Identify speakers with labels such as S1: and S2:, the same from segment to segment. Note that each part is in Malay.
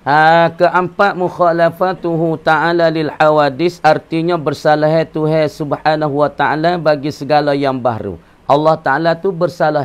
S1: Ha, keempat mukhalafatuhu ta'ala lil hawadis artinya bersalah tuha subhanahu wa ta'ala bagi segala yang baru. Allah Ta'ala tu bersalah.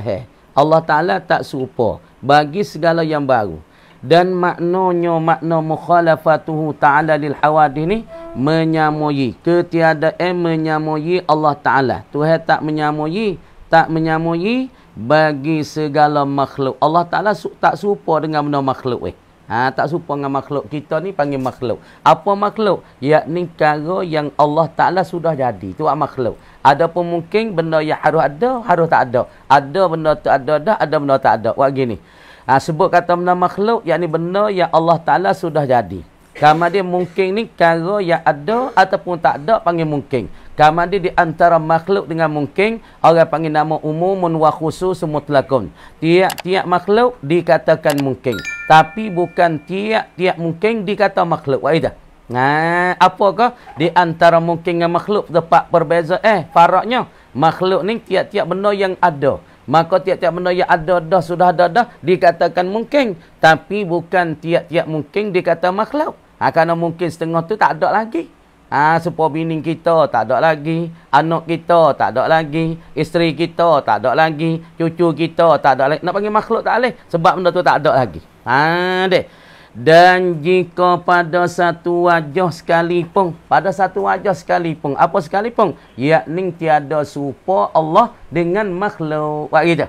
S1: Allah Ta'ala tak serupa bagi segala yang baru. Dan maknanya makna mukhalafatuhu ta'ala lil hawadis ni menyamui. Ketiadaan menyamui Allah Ta'ala. Tuhan tak menyamui. Tak menyamui bagi segala makhluk. Allah Ta'ala tak serupa dengan benda makhluk. Eh. Ha, tak serupa dengan makhluk. Kita ni panggil makhluk. Apa makhluk? ni cara yang Allah Ta'ala sudah jadi. Itu makhluk. Ada pun mungkin benda yang harus ada, harus tak ada. Ada benda tak ada dah, ada benda tak ada. Buat gini. Ha, sebut kata benda makhluk, yakni benda yang Allah Ta'ala sudah jadi. Kamu dia mungkin ni kalau yang ada ataupun tak ada panggil mungkin. Kamu dia di antara makhluk dengan mungkin orang panggil nama umum wa khusus mutlakun. Tiap-tiap makhluk dikatakan mungkin. Tapi bukan tiap-tiap mungkin dikata makhluk. Wa idah. Nah, apakah di antara mungkin dengan makhluk tepat berbeza eh faraknya makhluk ni tiap-tiap benda yang ada Maka tiap-tiap benda yang ada dah sudah ada dah dikatakan mungkin. Tapi bukan tiap-tiap mungkin dikata makhluk. Ha, kerana mungkin setengah tu tak ada lagi. Ha, ah, Sepuluh bini kita tak ada lagi. Anak kita tak ada lagi. Isteri kita tak ada lagi. Cucu kita tak ada lagi. Nak panggil makhluk tak boleh. Sebab benda tu tak ada lagi. Ha, dek. Dan jika pada satu wajah sekalipun. Pada satu wajah sekalipun. Apa sekalipun? Yakni tiada supa Allah dengan makhluk. Buat kita.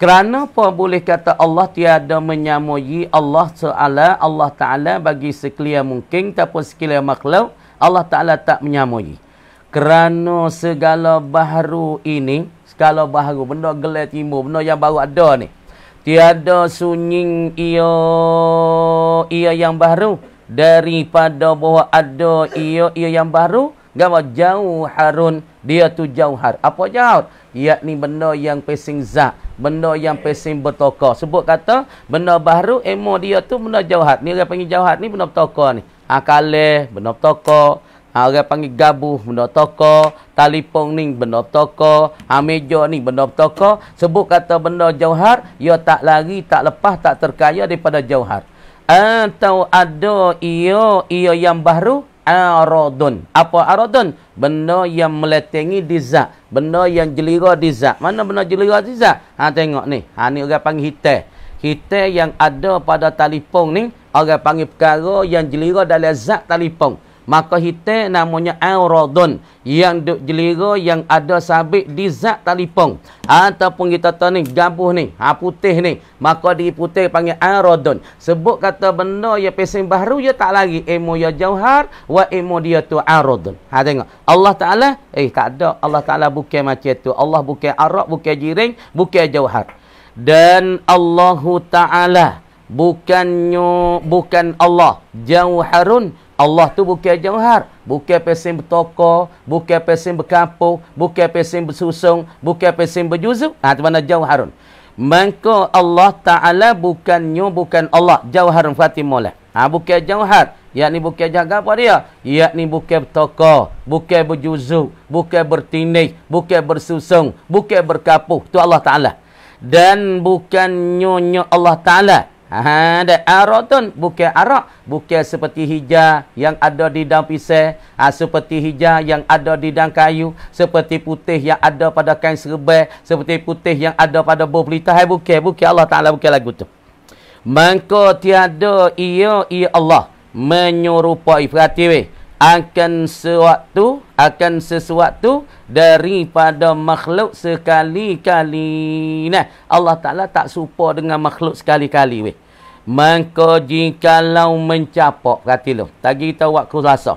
S1: Kerana apa boleh kata Allah tiada menyamui Allah Taala Allah Taala bagi sekalian mungkin tapi sekalian makhluk Allah Taala tak menyamui. Kerana segala baharu ini, segala baharu benda gelar timur, benda yang baru ada ni. Tiada sunying ia ia yang baru daripada bahawa ada ia ia yang baru gama jauh harun dia tu jauh har apa jauh yakni benda yang pesing zat benda yang pesing bertokoh. Sebut kata, benda baru, emo dia tu benda jauhat. Ni orang panggil jauhat ni benda bertokoh ni. Akaleh, ha, benda bertokoh. Ha, orang panggil gabuh benda toko, Talipong ni benda toko, ha, meja ni benda toko. Sebut kata benda jauhar, ia ya tak lari, tak lepas, tak terkaya daripada jauhar. Atau ada ia, ia yang baru, aradun. Apa aradun? Benda yang meletengi di zat. Benda yang jelira di zat. Mana benda jelira di zat? Ha, tengok ni. Ha, ni orang panggil hitai. Hitai yang ada pada telefon ni. Orang panggil perkara yang jelira dalam zat telefon maka kita namanya auradun yang duk jelira yang ada sabit di zat talipong ataupun kita tahu ni gabuh ni ha putih ni maka di putih panggil auradun sebut kata benda yang pesen baru ya tak lagi emo ya jauhar wa emo dia tu auradun ha tengok Allah taala eh tak ada Allah taala bukan macam tu Allah bukan arak bukan jiring bukan jauhar dan Allahu taala bukannya bukan Allah jauharun Allah tu bukan jauhar. Bukan pesim bertoko. Bukan pesim berkampung. Bukan pesim bersusung. Bukan pesim berjuzuk. Ha, itu mana jauharun. Maka Allah Ta'ala bukannya bukan Allah. Jauharun Fatimah lah. Ha, bukan jauhar. Ia ni bukan jaga apa dia? Ia ni bukan bertoko. Bukan berjuzuk. Bukan bertinih. Bukan bersusung. Bukan berkapuh. tu Allah Ta'ala. Dan bukan nyonya Allah Ta'ala. Ha, ada arak tu bukan arak. Bukan seperti hijau yang ada di daun pisang. Ha, seperti hijau yang ada di daun kayu. Seperti putih yang ada pada kain serbat. Seperti putih yang ada pada buah pelita. Hai bukan. Bukan Allah Ta'ala bukan lagu tu. Maka tiada ia, ia Allah menyerupai. Perhati weh. Akan sesuatu, akan sesuatu daripada makhluk sekali-kali. Nah, Allah Ta'ala tak serupa dengan makhluk sekali-kali weh. Maka jikalau mencapok. Berarti lo. Tadi kita buat kerasa.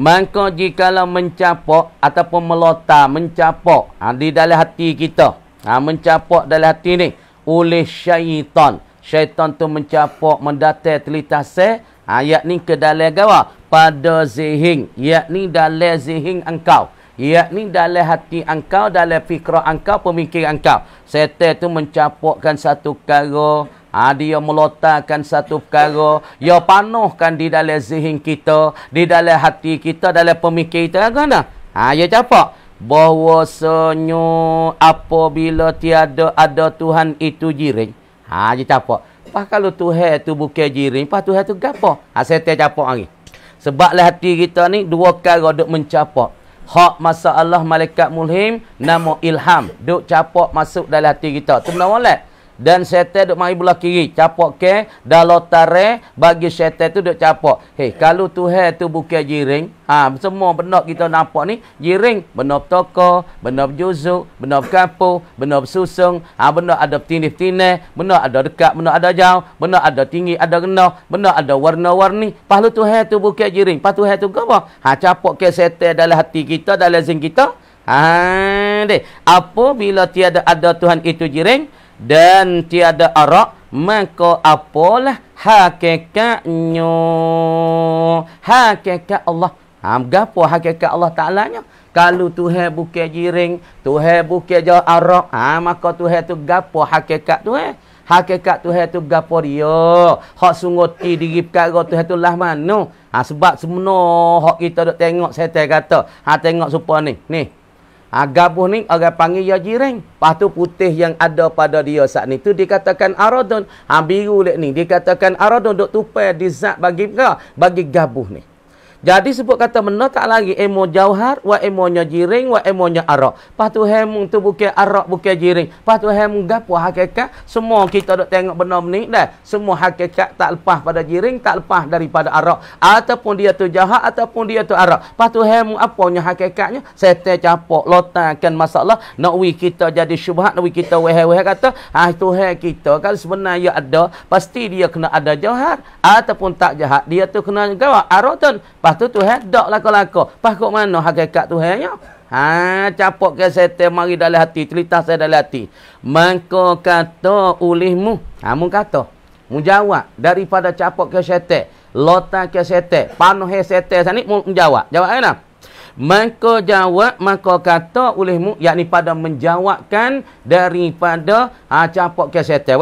S1: Maka jikalau mencapok. Ataupun melotar. Mencapok. Ha, di dalam hati kita. Ha, mencapok dalam hati ni. Oleh syaitan. Syaitan tu mencapok. Mendatai telitah se. Ha, ni ke dalam gawa. Pada zihin. Yakni dalam zihin engkau. ni dalam hati engkau. Dalam fikrah engkau. Pemikiran engkau. Syaitan tu mencapokkan satu karo. Ha, dia melotakan satu perkara Dia panuhkan di dalam zihin kita Di dalam hati kita Dalam pemikir kita kan? ha, Dia ya capak Bahwasanya Apabila tiada ada Tuhan itu jirin ha, Dia ya capak Pas kalau Tuhan itu bukan jirin Pas Tuhan itu apa? Ha, saya tak capak lagi Sebablah hati kita ni Dua perkara duk mencapak Hak masalah malaikat mulhim Nama ilham Duk capak masuk dalam hati kita Itu benar-benar dan sete duk mari belah kiri capok ke dalam tare bagi sete tu duk capok. hei kalau tuhan tu bukan jiring ha semua benda kita nampak ni jiring benda toko benda juzuk, benda kapu, benda susung ha benda ada tinih tinih benda ada dekat benda ada jauh benda ada tinggi ada rendah benda ada warna-warni pahlu tuhan tu bukan jiring pa tuhan tu gapo ha capok ke sete dalam hati kita dalam zing kita Ha, deh. apa bila tiada ada Tuhan itu jiring, dan tiada arak maka apalah hakikatnya hakikat Allah ha gapo hakikat Allah taala nya kalau Tuhan bukan jiring Tuhan bukan jo arak ha maka Tuhan tu gapo hakikat Tuhan eh? hakikat Tuhan tu gapo dia hak sungguh ti diri perkara Tuhan tu lah mano ha sebab semua hak kita dok tengok setan kata ha tengok supa ni ni Ha, gabuh ni orang panggil ya jireng. Lepas tu putih yang ada pada dia saat ni. Tu dikatakan aradun. Ha, biru lek ni. Dikatakan aradun duk tupai di zat bagi bagi gabuh ni. Jadi sebut kata mena tak lagi emo eh, jauhar wa emonya eh, jiring wa emonya eh, arak. Pastu hem tu bukan arak bukan jiring. Pastu hem gapo hakikat semua kita dok tengok benda ni dah. Semua hakikat tak lepas pada jiring, tak lepas daripada arak. Ataupun dia tu jahat ataupun dia tu arak. Pastu hem apanya hakikatnya? Setan capok lotakan masalah nak wi kita jadi syubhat, nak wi kita weh-weh kata, ah, ha Tuhan kita kalau sebenarnya ada, pasti dia kena ada jahat ataupun tak jahat. Dia tu kena gawa arak tu. Lepas tu Tuhan dak laka-laka. Pas kok mano hakikat Tuhannya? Ha capok ke setan mari dalam hati, telitas saya dalam hati. Mangko kata ulihmu. Ha mun kata. Mun jawab daripada capok ke setan, lota ke setan, panuh setan sanik mun jawab. Jawab kena. Maka jawab, mangko kata ulihmu, yakni pada menjawabkan daripada ha, capok kesetel.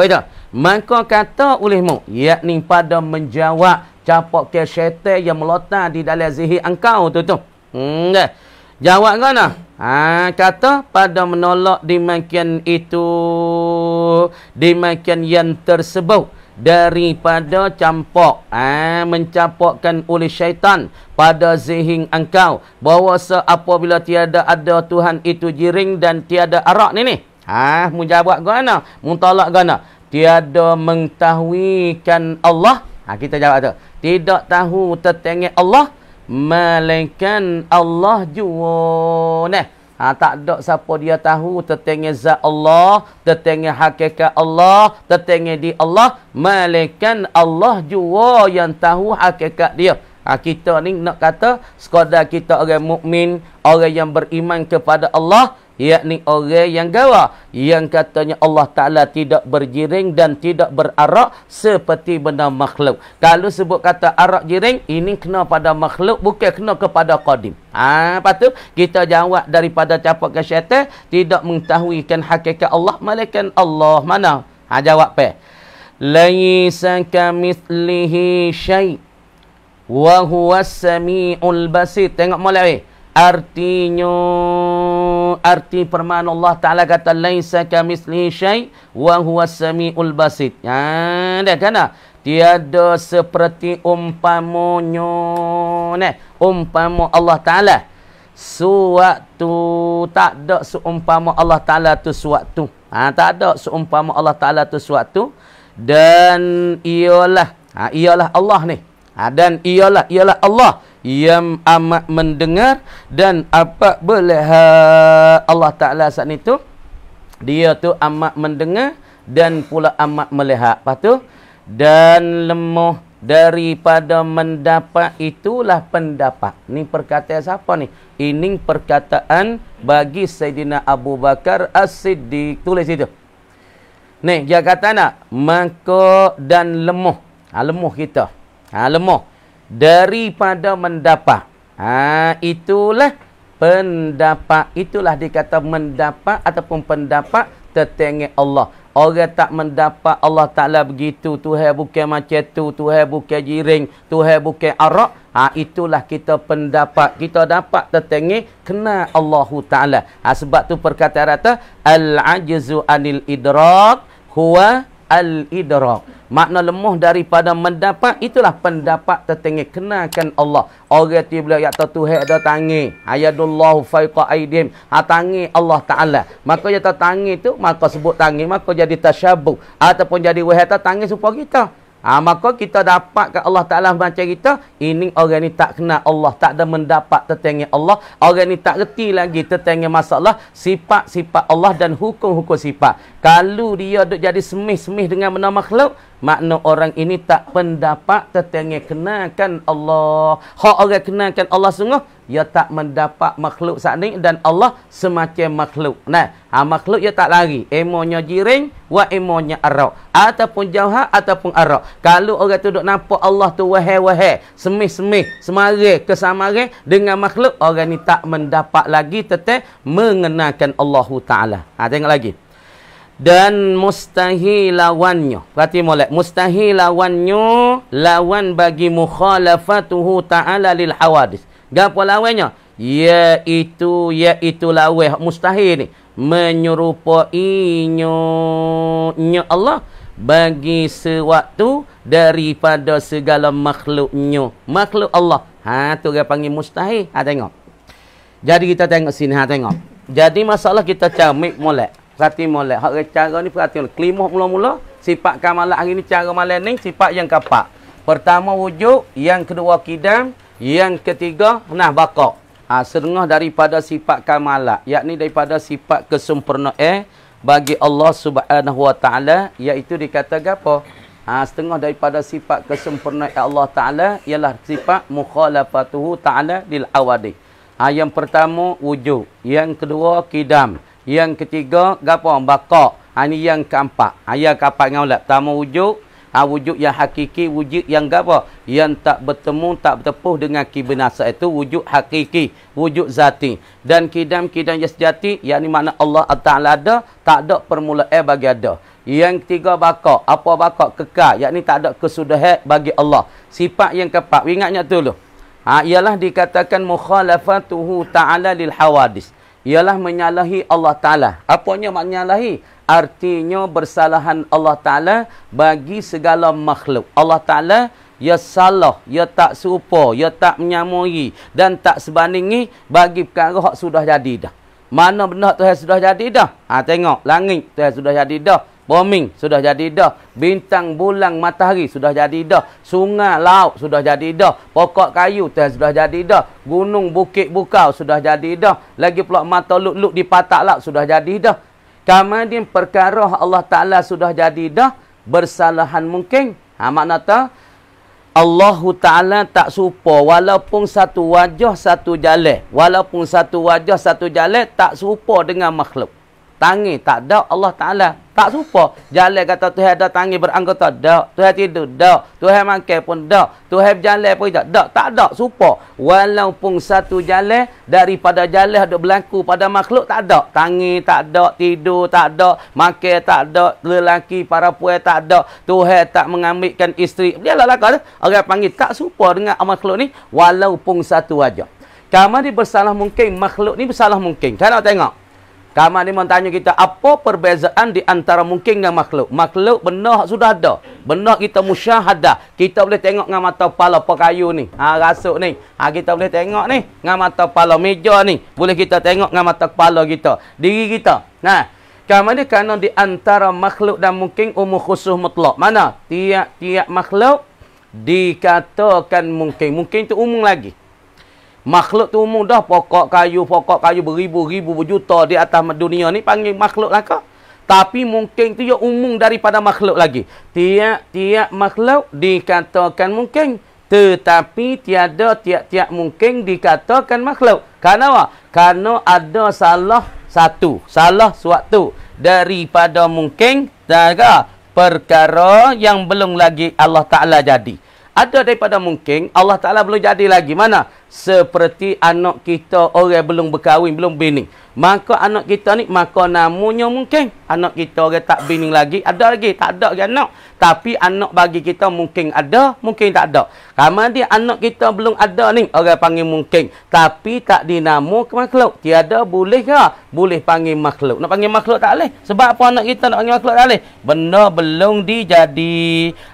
S1: mangko kata ulihmu, yakni pada menjawab capok ke syaitan yang melotak di dalam zihir engkau tu tu. Hmm, dah. Jawab kan lah. Ha, kata pada menolak dimakian itu. Dimakian yang tersebut. Daripada campok. Ha, mencapokkan oleh syaitan. Pada zihing engkau. Bahawa seapabila tiada ada Tuhan itu jiring dan tiada arak ni ni. Ha, menjawab kan lah. Muntalak kan lah. Tiada mengetahuikan Allah. Ha, kita jawab tu tidak tahu tertengah Allah melainkan Allah jua nah ha, tak ada siapa dia tahu tertengah zat Allah tertengah hakikat Allah tertengah di Allah melainkan Allah jua yang tahu hakikat dia ha, kita ni nak kata sekadar kita orang mukmin orang yang beriman kepada Allah ia ni orang yang gawa yang katanya Allah Ta'ala tidak berjiring dan tidak berarak seperti benda makhluk kalau sebut kata arak jiring ini kena pada makhluk bukan kena kepada qadim Ah, ha, tu kita jawab daripada capak ke syaitan tidak mengetahuikan hakikat Allah malaikan Allah mana ha, jawab pe laisa kamithlihi syai wa huwas samiul basir tengok molek eh artinya arti firman Allah Taala kata laisa kamitsli syai wa huwa samiul basit ha ya, dah kan tiada seperti umpamanya nah umpama Allah Taala suatu tak ada seumpama Allah Taala tu suatu ha tak ada seumpama Allah Taala tu suatu dan iyalah, ha ialah Allah ni ha dan iyalah, iyalah Allah yang amat mendengar dan apa boleh Allah Ta'ala saat itu dia tu amat mendengar dan pula amat melihat apa tu dan lemah daripada mendapat itulah pendapat ni perkataan siapa ni ini perkataan bagi Sayyidina Abu Bakar As-Siddiq tulis itu ni dia kata nak maka dan lemah ha, lemah kita ha, lemah daripada mendapat. Ha, itulah pendapat. Itulah dikata mendapat ataupun pendapat tertengah Allah. Orang tak mendapat Allah Ta'ala begitu. Tuhai bukan macam tu. Tuhai bukan jiring. Tuhai bukan arak. Ha, itulah kita pendapat. Kita dapat tertengah kena Allah Ta'ala. Ha, sebab tu perkataan rata. Al-ajizu anil idrak huwa al-idrak. Makna lemah daripada mendapat itulah pendapat tertinggi kenalkan Allah. Orang tiba bila yak tahu Tuhan ada tangi. Ayadullahu faiqa aidim. Ha tangi Allah Taala. Maka yak tahu tangi tu maka sebut tangi maka jadi tasyabbuh ataupun jadi wahata tangi supaya kita. Ha, maka kita dapat ke Allah Ta'ala macam kita, ini orang ni tak kena Allah, tak ada mendapat tertengah Allah, orang ni tak reti lagi tertengah masalah, sifat-sifat Allah dan hukum-hukum sifat. Kalau dia duduk jadi semih-semih dengan benda makhluk, makna orang ini tak pendapat tertengah kenalkan Allah. Hak orang kenalkan Allah sungguh, ia tak mendapat makhluk saat ni dan Allah semacam makhluk. Nah, ha, makhluk ia tak lari. Emonya jiring, wa emonya arak. Ataupun jauh, ataupun arak. Kalau orang tu duduk nampak Allah tu wahai-wahai, semih-semih, semarih, kesamarih dengan makhluk, orang ni tak mendapat lagi tetap mengenakan Allah Ta'ala. Ha, tengok lagi. Dan mustahil lawannya. Berarti mulai. Mustahil lawannya, lawan bagi mukhalafatuhu ta'ala lil hawadis. Gapo lawannya? ya iaitu lawan mustahil ni menyerupai nya Allah bagi sewaktu daripada segala makhluknya makhluk Allah ha tu dia panggil mustahil ha tengok jadi kita tengok sini ha tengok jadi masalah kita camik molek perhati molek hak cara ni perhati molek kelima mula-mula sifat kamalat hari ni cara malam ni sifat yang kapak? pertama wujud yang kedua kidam yang ketiga, nah bakok. Ha, setengah daripada sifat kamala, Yakni daripada sifat kesempurnaan eh, bagi Allah subhanahu wa ta'ala. Iaitu dikatakan apa? Ha, setengah daripada sifat kesempurnaan eh, Allah ta'ala. Ialah sifat mukhalafatuhu ta'ala lil awadih. Ha, yang pertama, wujud. Yang kedua, kidam. Yang ketiga, gapo? bakok. Ha, ini yang keempat. Ha, yang keempat dengan ulat. Pertama, wujud ha, wujud yang hakiki wujud yang gapo yang tak bertemu tak bertepuh dengan kibinasa itu wujud hakiki wujud zati dan kidam kidam yang sejati yakni makna Allah taala ada tak ada permulaan bagi ada yang ketiga bakal apa bakal kekal yakni tak ada kesudahan bagi Allah sifat yang keempat ingatnya tu lo ha, ialah dikatakan mukhalafatuhu taala lil hawadis ialah menyalahi Allah Ta'ala. Apanya maknanya menyalahi? Artinya bersalahan Allah Ta'ala bagi segala makhluk. Allah Ta'ala ya salah, ya tak serupa, ya tak menyamui dan tak sebandingi bagi perkara yang sudah jadi dah. Mana benda tu yang sudah jadi dah? Ha, tengok, langit tu yang sudah jadi dah bombing sudah jadi dah bintang bulan matahari sudah jadi dah sungai laut sudah jadi dah pokok kayu teh sudah jadi dah gunung bukit bukau sudah jadi dah lagi pula mata luk-luk di patak laut sudah jadi dah kemudian perkara Allah Ta'ala sudah jadi dah bersalahan mungkin ha, makna tu Allah Ta'ala tak supa walaupun satu wajah satu jalan walaupun satu wajah satu jalan tak supa dengan makhluk tangi tak ada Allah Ta'ala tak serupa. Jalan kata Tuhan ada tangi beranggota. Tak. Tuhan tidur. Tak. Tuhan makan pun tak. Tuhan berjalan pun tak. Tak. Tak ada. Serupa. Walaupun satu jalan daripada jalan ada berlaku pada makhluk tak ada. Tangi tak ada. Tidur tak ada. Makan tak ada. Lelaki para puan tak ada. Tuhan tak mengambilkan isteri. Dia lah lakar. Orang panggil tak serupa dengan makhluk ni. Walaupun satu aja. Kamu ni bersalah mungkin. Makhluk ni bersalah mungkin. nak tengok. Kamal ni mahu tanya kita, apa perbezaan di antara mungkin dengan makhluk? Makhluk benar sudah ada. Benar kita musyahadah. Kita boleh tengok dengan mata kepala perkayu ni. Ha, rasuk ni. Ha, kita boleh tengok ni. Dengan mata kepala meja ni. Boleh kita tengok dengan mata kepala kita. Diri kita. Nah, ha. Kamal ni kerana di antara makhluk dan mungkin umur khusus mutlak. Mana? Tiap-tiap makhluk dikatakan mungkin. Mungkin tu umum lagi. Makhluk tu umum dah pokok kayu, pokok kayu beribu-ribu berjuta di atas dunia ni panggil makhluk laka. Tapi mungkin tu ia ya umum daripada makhluk lagi. Tiap-tiap makhluk dikatakan mungkin. Tetapi tiada tiap-tiap mungkin dikatakan makhluk. Kerana apa? Kerana ada salah satu. Salah suatu. Daripada mungkin. Daga, perkara yang belum lagi Allah Ta'ala jadi. Ada daripada mungkin Allah Ta'ala belum jadi lagi. Mana? seperti anak kita orang belum berkahwin belum bini Maka anak kita ni, maka namanya mungkin. Anak kita orang tak bini lagi. Ada lagi. Tak ada lagi anak. Tapi anak bagi kita mungkin ada, mungkin tak ada. Kamu dia anak kita belum ada ni, orang panggil mungkin. Tapi tak dinamu ke makhluk. Tiada boleh ke? Boleh panggil makhluk. Nak panggil makhluk tak boleh. Sebab apa anak kita nak panggil makhluk tak boleh? Benda belum dijadi.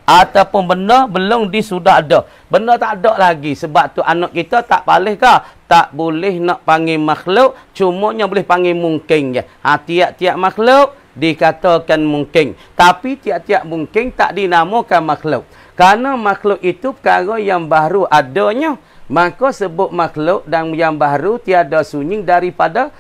S1: Ataupun benda belum disudah ada. Benda tak ada lagi. Sebab tu anak kita tak boleh ke? tak boleh nak panggil makhluk cuma cumanya boleh panggil mungkin Ya, ha tiap-tiap makhluk dikatakan mungkin tapi tiap-tiap mungkin tak dinamakan makhluk kerana makhluk itu perkara yang baru adanya maka sebut makhluk dan yang baru tiada sunyi daripada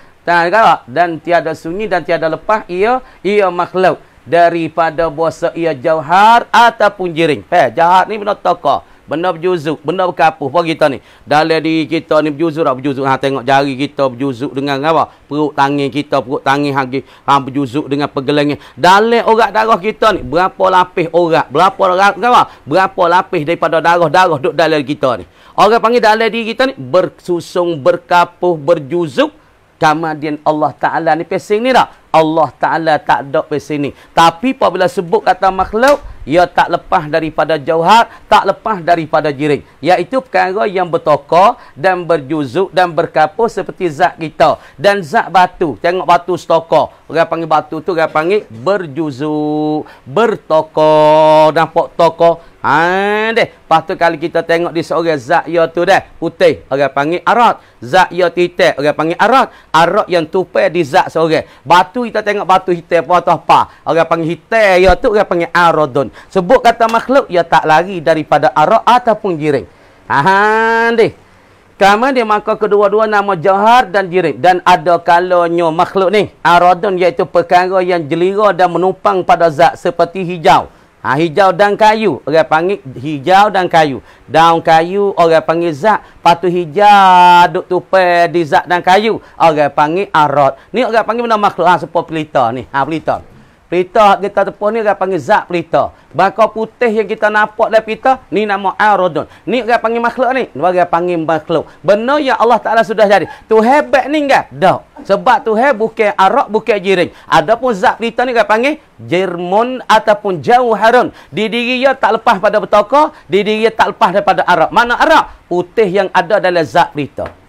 S1: dan tiada sunyi dan tiada lepas ia ia makhluk daripada bahasa ia jauhar ataupun jiring eh jahat ni benda tokoh benda berjuzuk, benda berkapuh apa kita ni. Dalam diri kita ni berjuzuk tak berjuzuk. Ha tengok jari kita berjuzuk dengan apa? Perut tangan kita, perut tangan hagi ha berjuzuk dengan pergelangnya. Dalam orang darah kita ni berapa lapis orang? Berapa orang apa? Berapa lapis daripada darah-darah duk dalam kita ni. Orang panggil dalam diri kita ni bersusung, berkapuh, berjuzuk Kemudian Allah Ta'ala ni pesing ni tak? Allah Ta'ala tak ada pesing ni. Tapi apabila sebut kata makhluk, ia tak lepas daripada jauhar, tak lepas daripada jiring. Iaitu perkara yang bertokoh dan berjuzuk dan berkapur seperti zat kita. Dan zat batu. Tengok batu setokoh. Orang panggil batu tu, orang panggil berjuzuk, bertokoh, nampak tokoh. Ande, ah, lepas tu kalau kita tengok di seorang zat ya tu dah putih, orang panggil arat. Zat ya titik, orang panggil arat. Arat yang tupe di zat seorang. Batu kita tengok batu hitam apa atau apa. Orang panggil hitam ya tu orang panggil aradun. Sebut kata makhluk ya tak lari daripada arat ataupun jiring. deh, Kama dia maka kedua-dua nama jahar dan jirim. Dan ada kalanya makhluk ni. Aradun iaitu perkara yang jelira dan menumpang pada zat seperti hijau. Ha, hijau dan kayu. Orang panggil hijau dan kayu. Daun kayu, orang panggil zat. Patu hijau, duk tupe di zat dan kayu. Orang panggil arot. Ni orang panggil benda makhluk. Ha, ah, sepuluh pelita ni. Ha, pelita. Pelita kita tepuk ni orang panggil zat pelita. Bakar putih yang kita nampak dalam pelita, ni nama Arudun. Ni orang panggil makhluk ni. Dua orang panggil makhluk. Benar yang Allah Ta'ala sudah jadi. Tu hebat ni enggak? Tak. Sebab tu hebat bukan arak, bukan jiring. Adapun zat pelita ni orang panggil jirmun ataupun jauharun. Di diri dia tak lepas pada betoko, di diri dia tak lepas daripada arak. Mana arak? Putih yang ada adalah zat pelita.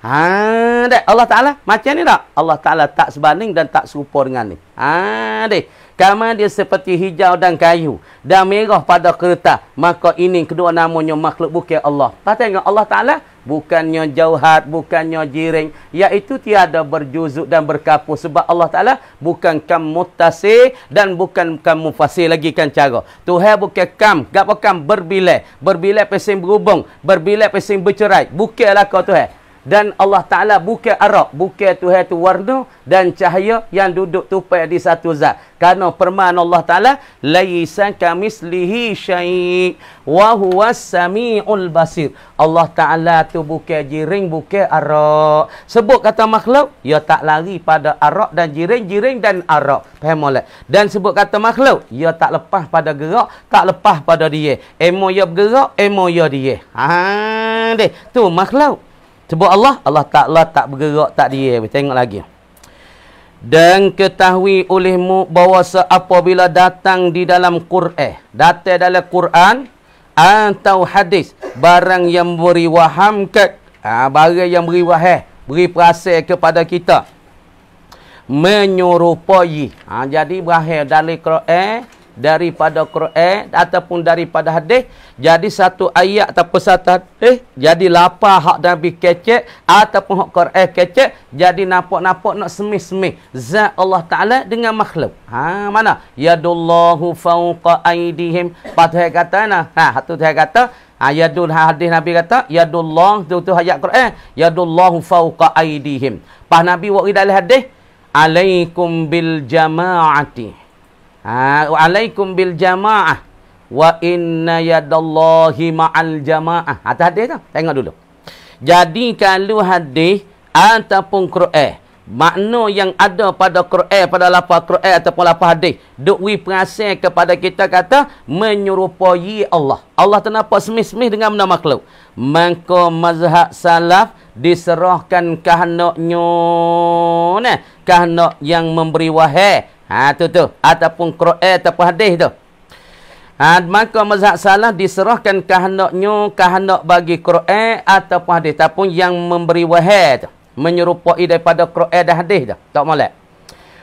S1: Ha, dek Allah Taala macam ni tak? Allah Taala tak sebanding dan tak serupa dengan ni. Ha, dek. Kama dia seperti hijau dan kayu dan merah pada kertas, maka ini kedua namanya makhluk bukan Allah. Pas tengok Allah Taala bukannya jauhat, bukannya jiring, iaitu tiada berjuzuk dan berkapur sebab Allah Taala bukan kam mutasi dan bukan kam mufasil lagi kan cara. Tuhan bukan kam, gapo kam berbilai, berbilai pesing berhubung, berbilai pesing bercerai. Bukanlah kau Tuhan dan Allah Taala buka arak bukan tuhan tu warna dan cahaya yang duduk tupai di satu zat kerana firman Allah Taala laisa kamislihi syai wa samiul basir Allah Taala tu buka jiring buka arak sebut kata makhluk ia ya tak lari pada arak dan jiring-jiring dan arak faham molek dan sebut kata makhluk ia ya tak lepas pada gerak tak lepas pada dia emo ya bergerak emo ya dia ha deh tu makhluk sebab Allah, Allah Ta'ala tak bergerak, tak dia. Tengok lagi. Dan ketahui olehmu bahawa seapabila datang di dalam Qur'an. Datang dalam Qur'an atau hadis. Barang yang beri waham ke. Ha, barang yang beri wahai. Beri perasa kepada kita. Menyerupai. Ha, jadi berakhir dari Qur'an daripada Quran eh, ataupun daripada hadis jadi satu ayat atau satu hadis eh, jadi lapar hak Nabi kecek ataupun hak Quran kecek jadi nampak-nampak nak semis semih zat Allah Ta'ala dengan makhluk ha mana yadullahu fauqa aidihim patut kata nah ha satu saya kata ha, yadul hadis Nabi kata yadullah tu tu ayat Quran yadullahu fauqa aidihim pas Nabi buat dalam hadis alaikum bil jama'ati Ha, alaikum bil jamaah wa inna yadallahi ma'al jamaah. Hati hadis tu. Tengok dulu. Jadi kalau hadis ataupun Quran makna yang ada pada Quran pada lafaz Quran ataupun lafaz hadis duk wi perasaan kepada kita kata menyerupai Allah. Allah kenapa semis-semis dengan nama makhluk? Maka mazhab salaf diserahkan kehendaknya nah kehendak yang memberi wahai Ha tu tu ataupun qira'ah eh, ataupun hadis tu. Ha maka mazhab salah diserahkan kehendaknya kehendak bagi qira'ah eh, ataupun hadis ataupun yang memberi wahai tu menyerupai daripada qira'ah eh, dan hadis tu. Tak molek.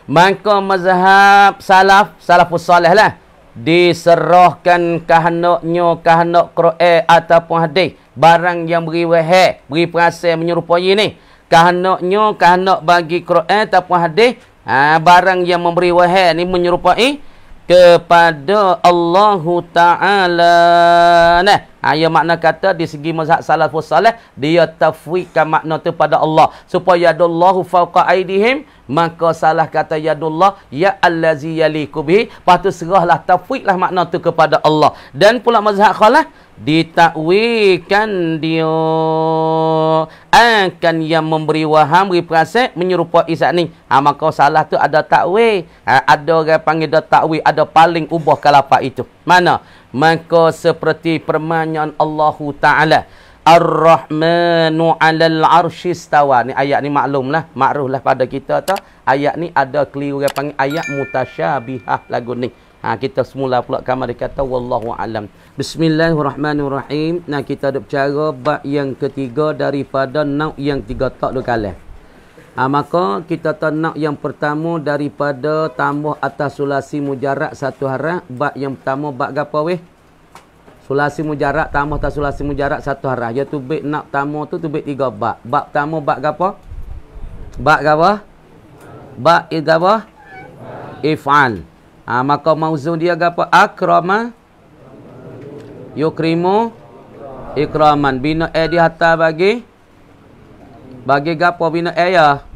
S1: Maka mazhab salaf salafus salih lah diserahkan kehendaknya kehendak qira'ah eh, ataupun hadis barang yang beri wahai beri perasaan menyerupai ni kehendaknya kehendak bagi qira'ah eh, ataupun hadis ha, barang yang memberi wahai ni menyerupai kepada Allah Taala. Nah, Ayo ha, makna kata di segi mazhab salafus salih dia tafwidkan makna tu pada Allah supaya yadullahu fawqa aidihim maka salah kata yadullah ya allazi yaliku bihi patu serahlah tafwiklah makna tu kepada Allah dan pula mazhab khalah ditakwikan dia akan yang memberi waham beri perasaan menyerupai saat ni ha, maka salah tu ada takwil ha, ada orang panggil dia takwil ada paling ubah kalapak itu mana maka seperti permanyaan Allah Ta'ala Ar-Rahmanu alal arshistawa ni ayat ni maklumlah makruhlah pada kita tu ayat ni ada keliru orang panggil ayat mutasyabihah lagu ni ha, kita semula pula kan mereka kata wallahu alam bismillahirrahmanirrahim nah kita ada bercara bab yang ketiga daripada nau yang tiga tak dua kali Ha, maka kita tanak yang pertama daripada tambah atas sulasi mujarak satu harap. Bak yang pertama bak gapa weh? Sulasi mujarak tambah atas sulasi mujarak satu harap. Ya tu bak nak tambah tu tu bak tiga bak. Bak pertama bak gapa? Bak gapa? Bak il gapa? Ifal. Ha, maka mauzun dia gapa? Akrama. Yukrimu. Ikraman. Bina eh di hatta bagi? Bagi gapa bina eh ya?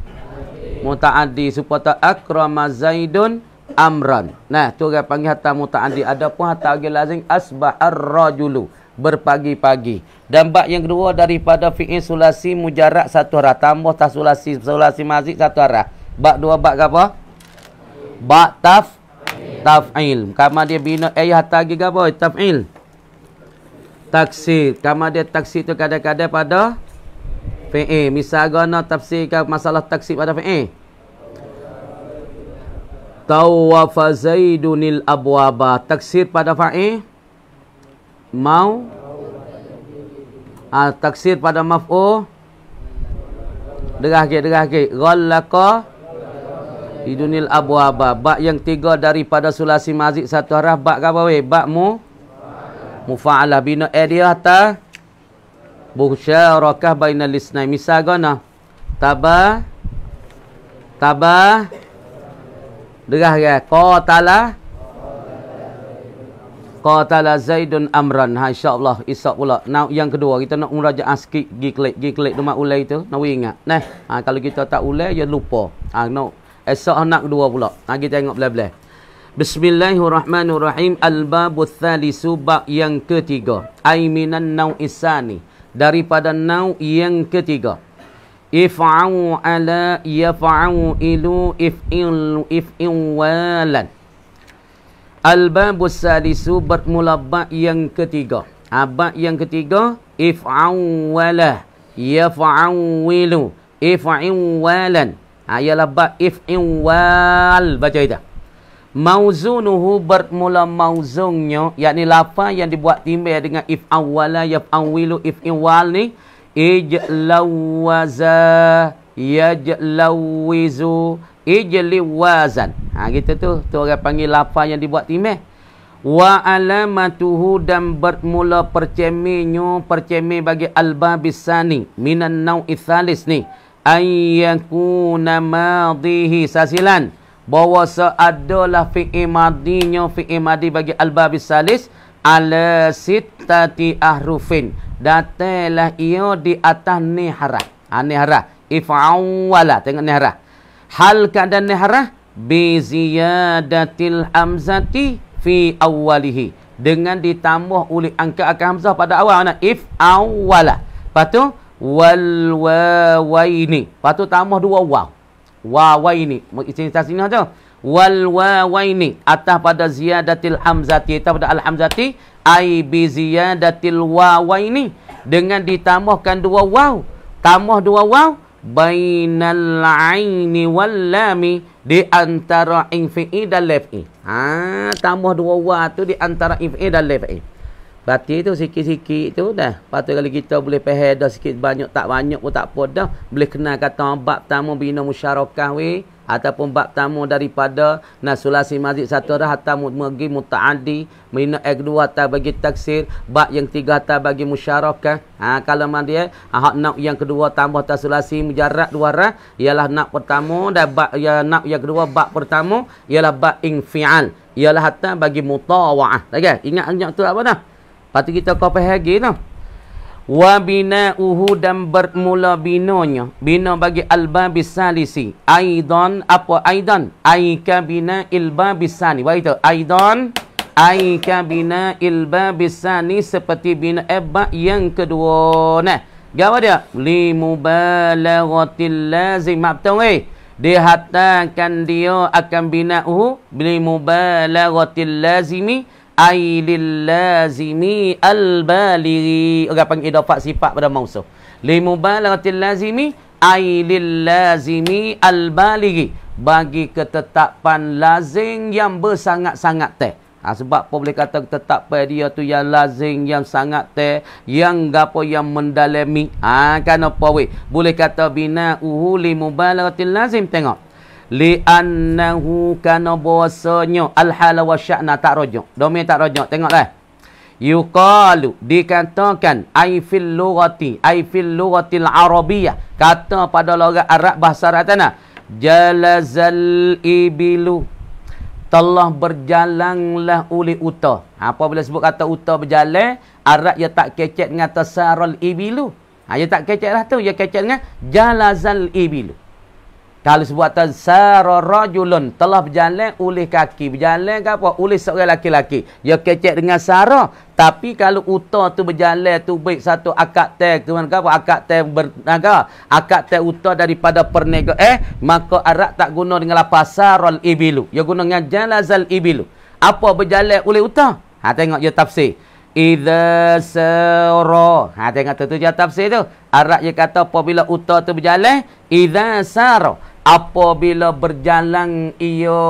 S1: Muta'addi supata akrama zaidun amran. Nah, tu orang panggil hatta muta'addi. Ada pun hatta lagi lazim asbahar rajulu. Berpagi-pagi. Dan bak yang kedua daripada fi'in sulasi mujarak satu arah. Tambah tasulasi sulasi, sulasi mazik satu arah. Bak dua bak apa? Bak taf. Taf'il. Kama dia bina ayah eh, hatta lagi apa? Taf'il. Taksir. Kama dia taksir tu kadang-kadang pada... Fi'i Misal gana tafsirkan masalah taksib pada fi'i Tawafa Zaidunil Abwaba Taksir pada fa'i Mau ah, Taksir pada maf'u Derah ke. derah gait Ghalaka Idunil Abwaba Bak yang tiga daripada sulasi mazik satu arah Bak apa weh? Bakmu. Mufa'alah bina area eh, atas Busyarakah bainal isnai Misal gana Taba Taba Degah ke ya. Qatala Qatala Zaidun Amran ha, InsyaAllah Isak pula Nah Yang kedua Kita nak meraja aski Gi klik Gi klik Demak ulai tu Nak ingat Nah ha, Kalau kita tak ulai Ya lupa ha, no. Esok anak kedua pula ha, Kita tengok belah-belah Bismillahirrahmanirrahim Al-babu thalisu Bak yang ketiga Aiminan nau daripada nau yang ketiga if'au ala yaf'au ilu if'il if'in walan Al-babus salisu bermula bab yang ketiga. Ha, Abad yang ketiga if'au wala yaf'au ilu if'in walan. Ha ialah bab if'in wal baca itu. Mauzunuhu bermula mauzungnya yakni lafa yang dibuat timbal dengan if awwala yafawilu if iwal ni ijlawaza yajlawizu ijliwazan. Ha gitu tu tu orang panggil lafa yang dibuat timbal. Wa alamatuhu dan bermula percemenyo perceme bagi albabisani bisani minan nau'i thalis ni ayyakuna madihi sasilan bahawa seadalah fi'i madinya fi'i madi bagi al-babi salis ala sitati ahrufin datailah ia di atas niharah ha, niharah if'awwala tengok niharah hal keadaan niharah bi ziyadatil hamzati fi awalihi dengan ditambah oleh angka akan hamzah pada awal mana if awwala Patu? tu wal wawaini lepas tu tambah dua waw wawaini istinsas ini saja wal wawaini atas pada ziyadatil hamzati atas pada al hamzati ai bi ziyadatil wawaini dengan ditambahkan dua waw tambah dua waw bainal aini wal lami di antara ing dan lefi. ha tambah dua waw tu di antara ing dan lefi. Berarti tu sikit-sikit tu dah. Patut kalau kita boleh faham dah sikit banyak tak banyak pun tak apa dah. Boleh kenal kata bab tamu bina musyarakah we ataupun bab tamu daripada nasulasi masjid satu dah hatta mugi mutaaddi bina ek dua ta bagi taksir bab yang tiga ta bagi musyarakah. Ha kalau mak dia ha nak yang kedua tambah tasulasi mujarrad dua rah ialah nak pertama dan bab yang nak yang kedua bab pertama ialah bab infial ialah hatta bagi mutawaah. Okey ingat ingat tu apa dah? Lepas tu kita kopi lagi tu. Wa bina'uhu dan bermula binanya. Bina bagi al-babis si Aidan apa aidan? Aika bina'il babis sani. Wah itu Aidan. Aika bina'il babis sani. Seperti bina Eba yang kedua. Nah. Gawa dia. Li mubalagatil lazim. Maaf tu. Eh. Dihatakan dia akan bina uhu Li mubalagatil lazimi. Lazimi ai lil lazimi al balighi orang panggil idafat sifat pada mausuf limubalaghatil lazimi ai lil lazimi al balighi bagi ketetapan lazim yang bersangat-sangat teh ha, sebab pun boleh kata ketetapan dia tu yang lazim yang sangat teh yang gapo yang mendalami ah ha, kan apa weh boleh kata bina uhu limubalaghatil lazim tengok li'annahu kana bawasanya al-hal wa sya'na tak rojok domi tak rojok tengoklah yuqalu dikatakan ai fil lughati ai fil lughatil arabiyah kata pada logat arab bahasa arab tanah jalazal ibilu telah berjalanlah oleh uta ha, apa bila sebut kata uta berjalan arab ya tak kecek dengan tasarul ibilu ha ya tak keceklah tu ya kecek dengan jalazal ibilu kalau sebutan sararajulun telah berjalan oleh kaki, berjalan ke apa? Oleh seorang laki-laki. Ya kecek dengan sara, tapi kalau uta tu berjalan tu baik satu akad teh ke mana apa? Akad teh bernaga, akad teh uta daripada pernega eh, maka arak tak guna dengan la pasarul ibilu. Ya guna dengan jalazal ibilu. Apa berjalan oleh uta? Ha tengok ya tafsir. Idza sara. Ha tengok tu tu ya tafsir tu. Arak dia kata apabila uta tu berjalan, idza sara apabila berjalan ia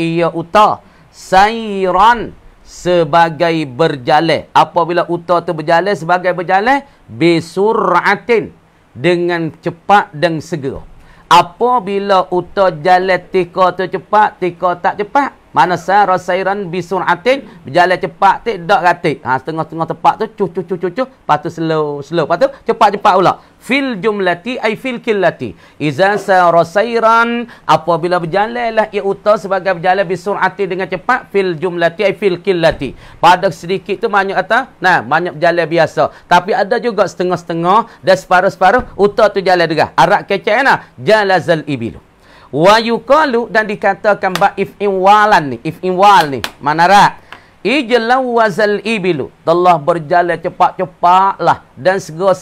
S1: ia uta sairan sebagai berjalan apabila uta tu berjalan sebagai berjalan bisuratin dengan cepat dan segera apabila uta jalan tika tu cepat tika tak cepat mana manusia rasairan bisuratin berjalan cepat tik dak ratik ha setengah-setengah tepat tu cuh cuh cuh cuh cuh patu slow slow patu cepat-cepat pula fil jumlati ay fil killati iza sarasairan apabila berjalanlah ia uta sebagai berjalan bisuratin dengan cepat fil jumlati ay fil killati pada sedikit tu banyak kata nah banyak berjalan biasa tapi ada juga setengah-setengah dan separuh-separuh uta tu jalan deras arab kecek nah jalazal ibilu wa yuqalu dan dikatakan ba if inwalan ni if inwal ni mana rat wazal ibilu Allah berjalan cepat cepat lah, dan segera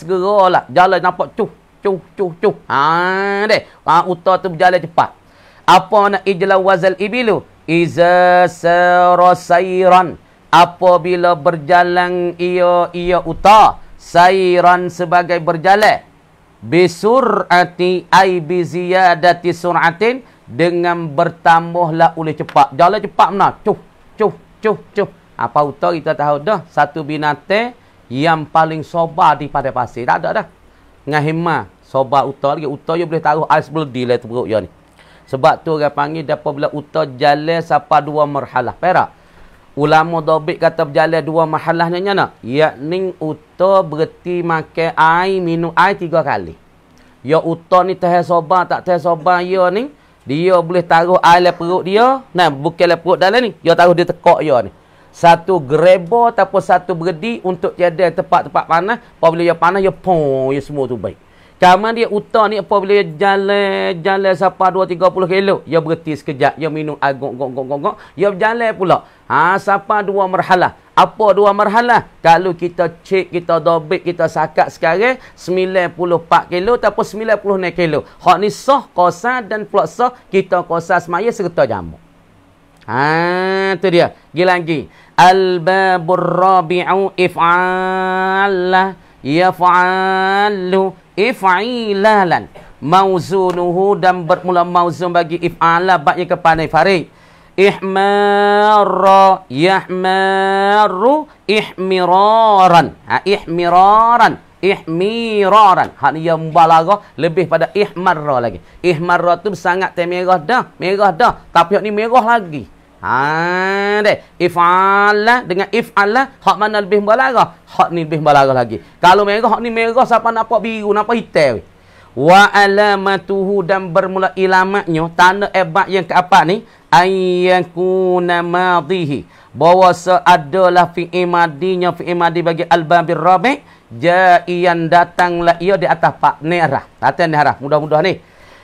S1: lah. jalan nampak cuh cuh cuh cuh ha deh ha, uta tu berjalan cepat apa nak wazal ibilu iza sarasairan apabila berjalan ia ia uta sairan sebagai berjalan bisurati ai bi ziyadati suratin dengan bertambahlah oleh cepat jalan cepat mana cuh cuh cuh cuh apa ha, utar kita tahu dah satu binatang yang paling soba di pada pasir tak ada dah dengan hima sobar utar lagi utar boleh taruh ais beldi lah teruk ya ni sebab tu orang panggil dapat apabila utar jalan sampai dua merhalah perak Ulama Dobit kata berjalan dua mahalahnya nyana. Yakni uta berhenti makan air, minum air tiga kali. Ya uta ni teh soba tak teh soba ya ni. Dia boleh taruh air dalam perut dia. Nah, bukan dalam perut dalam ni. Dia taruh dia tekak ya ni. Satu greba ataupun satu berdi untuk tiada tempat-tempat panas. Apabila dia panas, dia pong, dia semua tu baik. Kamu dia uta ni apabila dia jalan jalan sampai 2 30 kilo, dia berhenti sekejap, dia minum air gong gong gong gong. dia berjalan pula. Ha, siapa dua merhalah? Apa dua merhalah? Kalau kita cek, kita dobit, kita sakat sekarang, 94 kilo ataupun 96 kilo. Hak ni sah, kosa dan pelak sah, kita kosa semaya serta jamu. Ha, tu dia. Gi lagi. Al-babur rabi'u if'allah yaf'allu if'ilalan. Mauzunuhu dan bermula mauzun bagi if'allah baknya kepada Farid ihmarra yahmarru ihmiraran ha ihmiraran ihmiraran hak ni yang balaga lebih pada ihmarra lagi ihmarra tu sangat teh dah merah dah tapi hak ni merah lagi ha deh ifala dengan ifala hak mana lebih balaga hak ni lebih balaga lagi kalau merah hak ni merah siapa nampak biru nampak hitam wa alamatuhu dan bermula ilamatnya tanda ebat yang keempat ni ayyakuna madihi bahawa seadalah fi'i madinya fi'i madi bagi albabir babir rabi jaiyan datanglah ia di atas pak nerah atas nerah mudah-mudah ni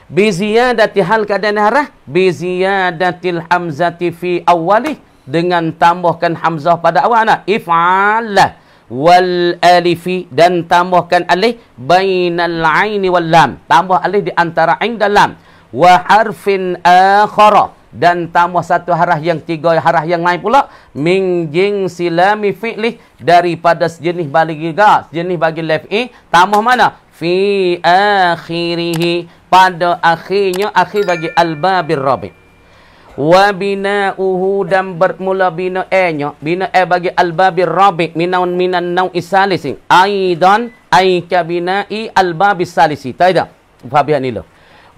S1: bi ziyadati hal kada nerah bi ziyadati fi awwali dengan tambahkan hamzah pada awal anak ifalah wal alifi dan tambahkan alif bainal aini wal lam tambah alif di antara ain dan lam wa harfin akhara dan tambah satu harah yang tiga harah yang lain pula min jing silami fi'li daripada sejenis bagi juga sejenis bagi lafi tambah mana fi akhirih pada akhirnya akhir bagi al babir rabi' wa binauhu dan bermula bina enya bina e bagi albabir rabi minan minan nau isalisi aidan aika binai albabis salisi taida fabian ya, ilo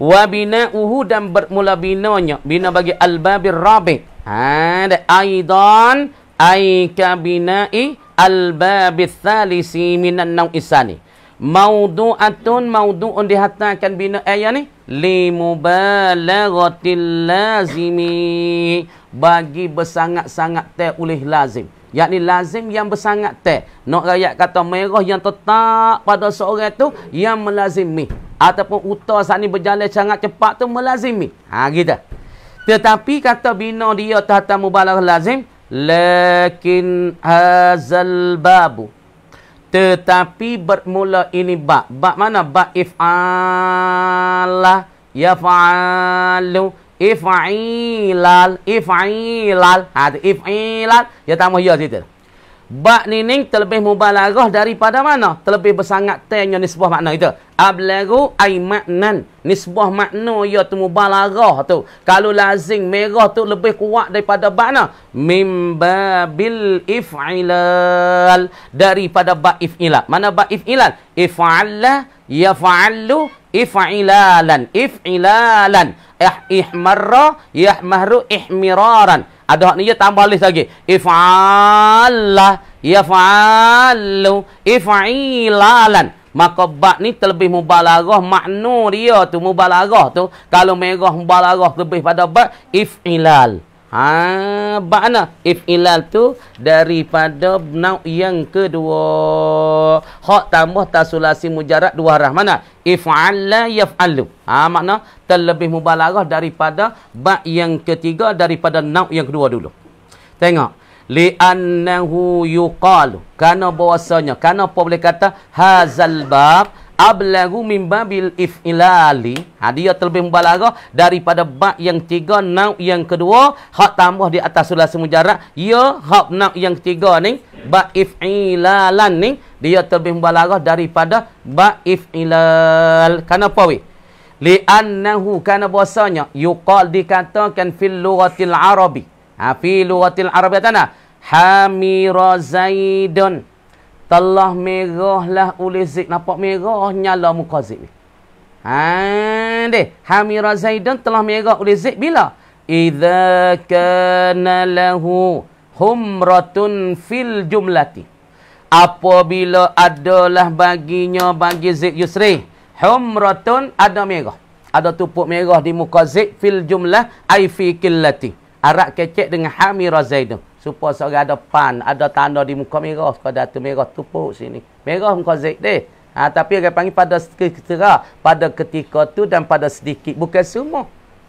S1: wa binauhu dan bermula binanya bina bagi albabir rabi ha, ada aidan aika binai albabis salisi minan nau isani Maudu'atun maudu'un dihatakan bina ayat eh, ni limubalaghatil lazimi bagi bersangat-sangat teh oleh lazim Yang ni lazim yang bersangat teh nak rakyat kata merah yang tetap pada seorang tu yang melazimi ataupun utar saat ni berjalan sangat cepat tu melazimi ha gitu tetapi kata bina dia tahta mubalaghah lazim lakin hazal babu tetapi bermula ini bak. Bak mana? Bak ya Yafa'alu. If'ilal. If'ilal. Ada ha, if'ilal. Ya tamu ya situ. Bak ni ni terlebih mubalaghah daripada mana? Terlebih bersangat ten yang ni sebuah makna itu ablagu ai maknan nisbah makna ia ya temu balarah tu kalau lazim merah tu lebih kuat daripada makna mim babil if'ilal daripada ba if'ilal mana ba if'ilal if'alla yaf'alu if'ilalan if'ilalan ih ihmarra yahmaru ihmiraran ada ni dia ya tambah list lagi if'alla yaf'alu if'ilalan maka bab ni terlebih mubalarah makna dia tu mubalarah tu kalau merah mubalarah lebih pada bab ifilal ha If ilal tu daripada nau yang kedua hak tambah tasulasi mujarad dua arah mana ifalla yafalu ha makna terlebih mubalarah daripada bab yang ketiga daripada nau yang kedua dulu tengok li'annahu yuqalu kerana bahasanya kerana apa boleh kata hazal bab ablagu min babil if'ilali ha, dia terlebih mubalagah daripada bab yang tiga nau yang kedua hak tambah di atas sulas mujarrad ya hak nau yang ketiga ni bab if'ilalan ni dia terlebih mubalagah daripada bab if'ilal kerana apa weh li'annahu kerana bahasanya yuqal dikatakan fil lughatil arabi Ha, fi luwatil Arabiyah tanah. Hamira Zaidun. Telah merahlah oleh Zaid. Nampak merah nyala muka Zaid ni. Haa deh. Hamira Zaidun telah merah oleh Zaid bila? Iza kana lahu humratun fil jumlati. Apabila adalah baginya bagi zik Yusri. Humratun ada merah. Ada tupuk merah di muka Zaid fil jumlah ay fi killati. Arab kecek dengan Hamira Zaidun. Supaya seorang ada pan, ada tanda di muka merah. Kau ada tu merah tupuk sini. Merah muka Zaid deh. Ha, tapi dia panggil pada ketika, pada ketika tu dan pada sedikit. Bukan semua.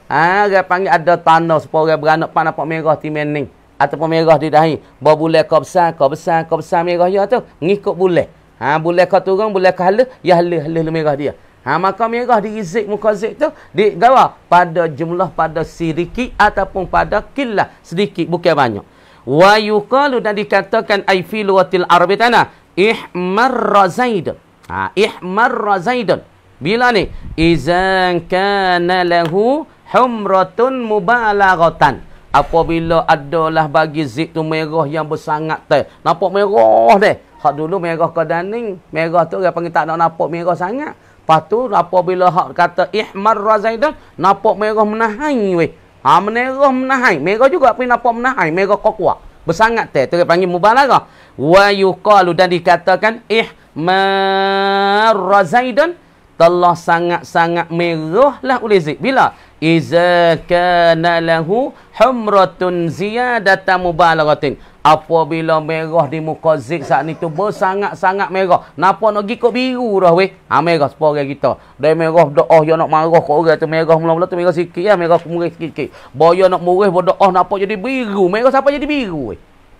S1: Ha, dia panggil ada tanda supaya orang beranak pan nampak merah di mening. Ataupun merah di dahi. Bawa bulan kau besar, kau besar, kau besar merah ya tu. Ngikut bulan. Ha, bulan kau turun, bulan kau hala, ya hala, hala merah dia. Ha, maka merah di izik muka zik tu, digawa pada jumlah pada siriki ataupun pada killah. Sedikit, bukan banyak. Wa yukalu dan dikatakan ay filu watil arbitana. Ihmarra zaidun. Ha, ihmarra zaidun. Bila ni? Izan kana lahu humratun mubalagatan. Apabila adalah bagi zik tu merah yang bersangat teh. Nampak merah deh. Hak dulu merah ke daning. Merah tu orang panggil tak nak nampak merah sangat. Lepas tu apabila hak kata ihmar razaidan napak merah menahai weh. Ha merah menahai. Merah juga pun napak menahai, merah kok kuat. Bersangat teh terus panggil mubalaghah. Wa yuqalu dan dikatakan ihmar razaidan telah sangat-sangat merahlah oleh Zaid. Bila? iza kana lahu humratun ziyadata mubalaghatin apabila merah di muka zik saat ni tu bersangat-sangat merah napa nak gigit biru dah weh ha merah sepo kita dari merah doa yo oh, nak marah kok orang tu merah mula-mula tu merah sikit ya merah kemurih sikit-sikit boyo nak murih berdoa oh, napa jadi biru merah siapa jadi biru weh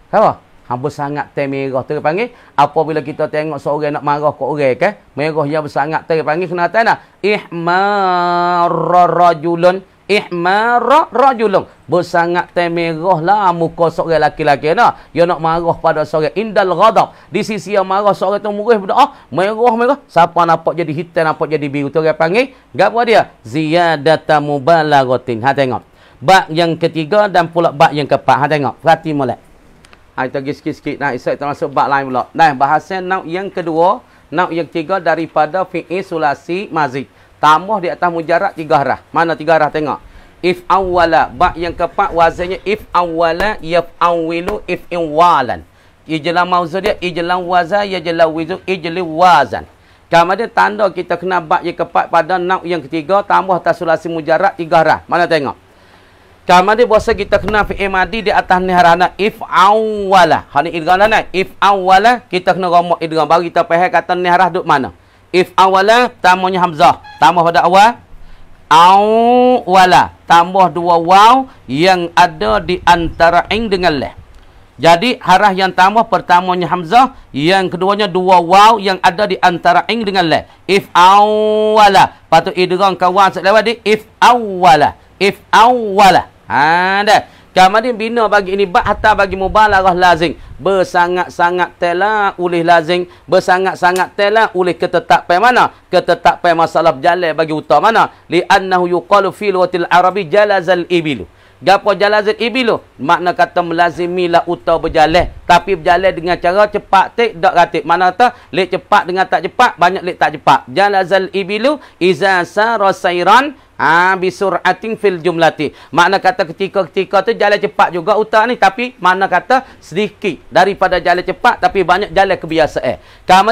S1: apa Hampir sangat temerah terpanggil. Apabila kita tengok seorang nak marah ke orang kan. Merah yang sangat terpanggil. Kena tanya. Ihmarra rajulun. Ihmarra rajulun. Bersangat temerah lah muka seorang laki-laki nak. Dia nak marah pada seorang. Indal ghadab. Di sisi yang marah seorang tu murah. Berdoa. Ah, merah, merah. Siapa nampak jadi hitam, nampak jadi biru. Gak buat dia? Ziyadata mubalaratin. Ha tengok. Bak yang ketiga dan pula bak yang keempat. Ha tengok. Perhati mulai. Ha, ah, kita pergi sikit-sikit. Nah, esok kita masuk bab lain pula. Nah, bahasa naut yang kedua. Naut yang ketiga daripada fi'i sulasi mazik. Tambah di atas mujarak tiga arah. Mana tiga arah tengok. If awwala. Bab yang keempat wazannya. If awwala yaf awwilu if inwalan. Ijla mauzul dia. Ijla wazan. Ijla wizul. Ijla wazan. Kamu ada tanda kita kena bab yang keempat pada naut yang ketiga. Tambah atas sulasi mujarak tiga arah. Mana tengok. Kamu dia puasa kita kena fi'il madi di atas ni harana if awwala. Ha ni idgham lah If awwala kita kena ramak idgham baru kita faham kata ni harah duk mana. If awwala tamunya hamzah. Tambah pada awal awwala. Tambah dua waw yang ada di antara ing dengan leh. Jadi harah yang tambah pertamanya hamzah, yang keduanya dua waw yang ada di antara ing dengan leh. If awwala. Patut idgham kawan sekali lewat if awwala. If awwala. Ha dah. Kemudian bina bagi ini bab hatta bagi mubalaghah lazim. Bersangat-sangat tela oleh lazim, bersangat-sangat tela oleh ketetapan mana? Ketetapan masalah jalan bagi utama mana? Li annahu yuqalu fil watil arabi jalazal ibilu. Gapo jalazat ibilu? Makna kata melazimilah uta berjalan. Tapi berjalan dengan cara cepat tak dak ratik. Makna kata lek cepat dengan tak cepat, banyak lek tak cepat. Jalazal ibilu iza sara sairan ha bi sur'atin fil jumlati. Makna kata ketika-ketika tu jalan cepat juga uta ni tapi mana kata sedikit daripada jalan cepat tapi banyak jalan kebiasaan.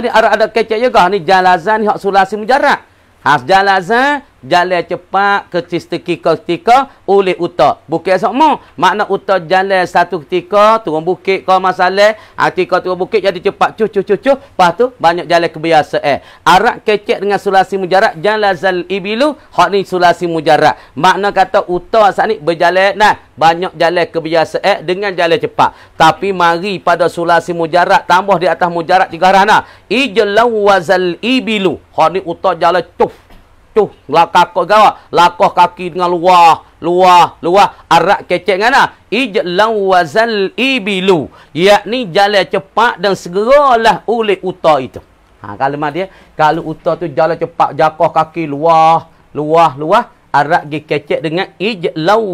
S1: ni ada ada kecek juga ni jalazan hak sulasi mujarrad. Ha jalazan jalan cepat ke ketika-ketika oleh uta. Bukit sama. Makna uta jalan satu ketika turun bukit kau masalah. Ah, ketika turun bukit jadi cepat. Cuh, cuh, cuh, cuh. Lepas tu banyak jalan kebiasa eh. Arak kecek dengan sulasi mujarak. Jalan zal ibilu. Hak ni sulasi mujarak. Makna kata uta saat ni berjalan. Nah, banyak jalan kebiasa eh. Dengan jalan cepat. Tapi mari pada sulasi mujarak. Tambah di atas mujarak tiga arah nah. wazal ibilu. Hak ni uta jalan cuf tu lakak kok gawa lakoh kaki dengan luah luah luah arak kecek ngana ijlan wazal ibilu yakni jalan cepat dan segeralah oleh uta itu ha kalau dia kalau uta tu jalan cepat jakoh kaki luah luah luah arak gi kecek dengan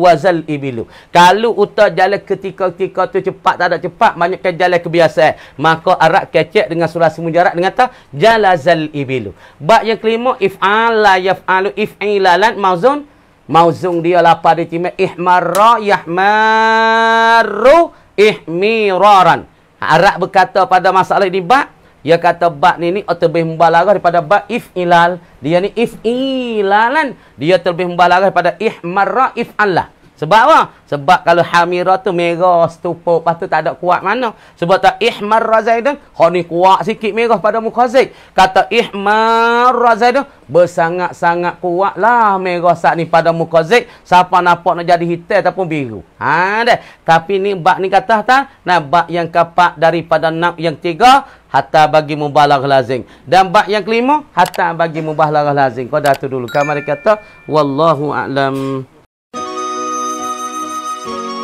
S1: wazal ibilu. Kalau uta jalan ketika-ketika tu cepat tak ada cepat, banyak jalan kebiasaan. Maka arak kecek dengan surah semu jarak. dengan ta jalazal ibilu. Bak yang kelima, if'ala yaf'alu if'ilalan mauzun. mauzun dia lapar di timat. Ihmarra yahmaru ihmiraran. Arak berkata pada masalah ini, bak. Ia kata bab ni ni terlebih mubalaghah daripada if ilal. Dia ni if ilalan, Dia terlebih mubalaghah daripada ihmarra Allah. Sebab apa? Sebab kalau hamira tu merah setupuk, lepas tu tak ada kuat mana. Sebab tak ihmar Razaidun kau ni kuat sikit merah pada muka Zaid. Kata ihmar Razaidun bersangat-sangat kuat lah merah saat ni pada muka Zaid. Siapa nampak nak jadi hitam ataupun biru. Ha deh. Tapi ni Bak ni kata tak, nah bab yang kapak daripada nak yang tiga hatta bagi mubalagh lazim. Dan Bak yang kelima hatta bagi mubalagh lazim. Kau dah tu dulu. Kamu kata wallahu a'lam.